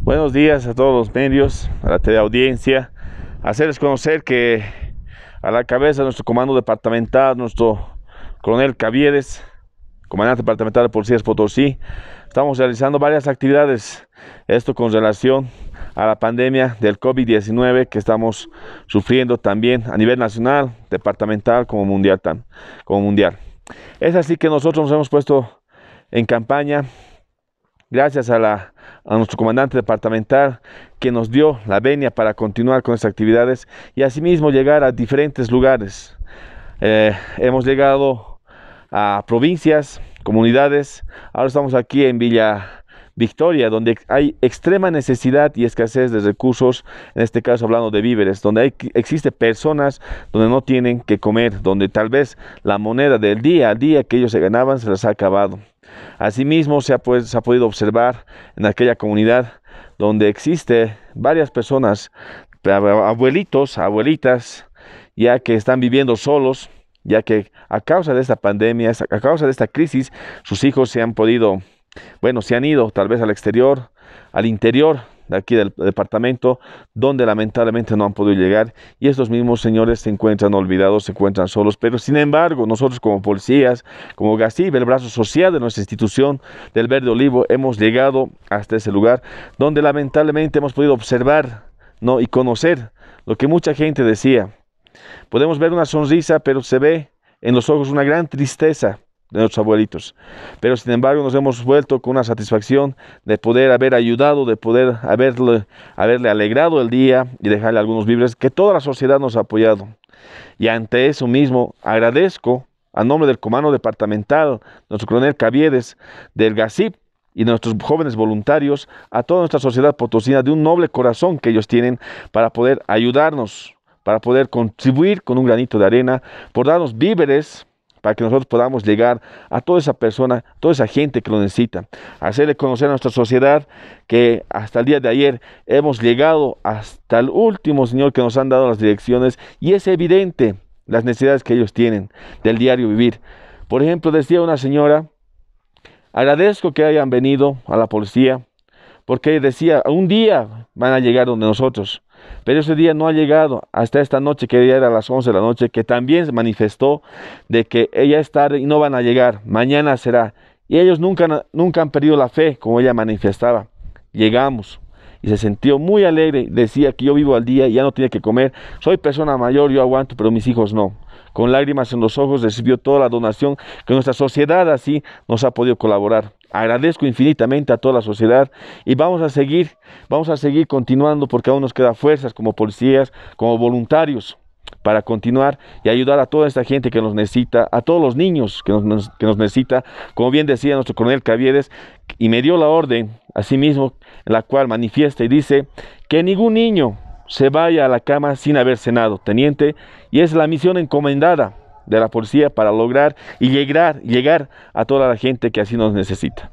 Buenos días a todos los medios, a la teleaudiencia. Hacerles conocer que a la cabeza de nuestro comando departamental, nuestro coronel Cavieres, comandante departamental de Policías Potosí, estamos realizando varias actividades. Esto con relación a la pandemia del COVID-19 que estamos sufriendo también a nivel nacional, departamental como mundial. Como mundial. Es así que nosotros nos hemos puesto en campaña Gracias a, nuestro comandante departamental que nos dio la venia para continuar con estas actividades y asimismo llegar a diferentes lugares. Eh, hemos llegado a provincias, comunidades. Ahora estamos aquí en Villa Victoria, donde hay extrema necesidad y escasez de recursos, en este caso hablando de víveres, donde hay, existe personas donde no tienen que comer, donde tal vez la moneda del día a día que ellos se ganaban se les ha acabado. Asimismo, se ha, pues, se ha podido observar en aquella comunidad donde existe varias personas, abuelitos, abuelitas, ya que están viviendo solos, ya que a causa de esta pandemia, a causa de esta crisis, sus hijos se han podido bueno, se han ido tal vez al exterior, al interior de aquí del departamento, donde lamentablemente no han podido llegar y estos mismos señores se encuentran olvidados, se encuentran solos, pero sin embargo nosotros como policías, como GACIB, el brazo social de nuestra institución del Verde Olivo, hemos llegado hasta ese lugar donde lamentablemente hemos podido observar ¿no? y conocer lo que mucha gente decía. Podemos ver una sonrisa, pero se ve en los ojos una gran tristeza de nuestros abuelitos. Pero sin embargo nos hemos vuelto con una satisfacción de poder haber ayudado, de poder haberle, haberle alegrado el día y dejarle algunos víveres que toda la sociedad nos ha apoyado. Y ante eso mismo agradezco a nombre del comando departamental, nuestro coronel Caviedes, del GACIP, y nuestros jóvenes voluntarios, a toda nuestra sociedad potosina, de un noble corazón que ellos tienen para poder ayudarnos, para poder contribuir con un granito de arena, por darnos víveres, para que nosotros podamos llegar a toda esa persona, toda esa gente que lo necesita. Hacerle conocer a nuestra sociedad que hasta el día de ayer hemos llegado hasta el último Señor que nos han dado las direcciones y es evidente las necesidades que ellos tienen del diario vivir. Por ejemplo, decía una señora, agradezco que hayan venido a la policía porque decía, un día van a llegar donde nosotros. Pero ese día no ha llegado hasta esta noche, que ya era las 11 de la noche, que también se manifestó de que ella es tarde y no van a llegar, mañana será. Y ellos nunca, nunca han perdido la fe, como ella manifestaba. Llegamos. Y se sintió muy alegre. Decía que yo vivo al día y ya no tiene que comer. Soy persona mayor, yo aguanto, pero mis hijos no. Con lágrimas en los ojos recibió toda la donación que nuestra sociedad así nos ha podido colaborar. Agradezco infinitamente a toda la sociedad y vamos a seguir, vamos a seguir continuando porque aún nos queda fuerzas como policías, como voluntarios para continuar y ayudar a toda esta gente que nos necesita, a todos los niños que nos, necesita, como bien decía nuestro coronel Caviedes, y me dio la orden, asimismo, la cual manifiesta y dice que ningún niño se vaya a la cama sin haber cenado, teniente, y es la misión encomendada de la policía para lograr y llegar, llegar a toda la gente que así nos necesita.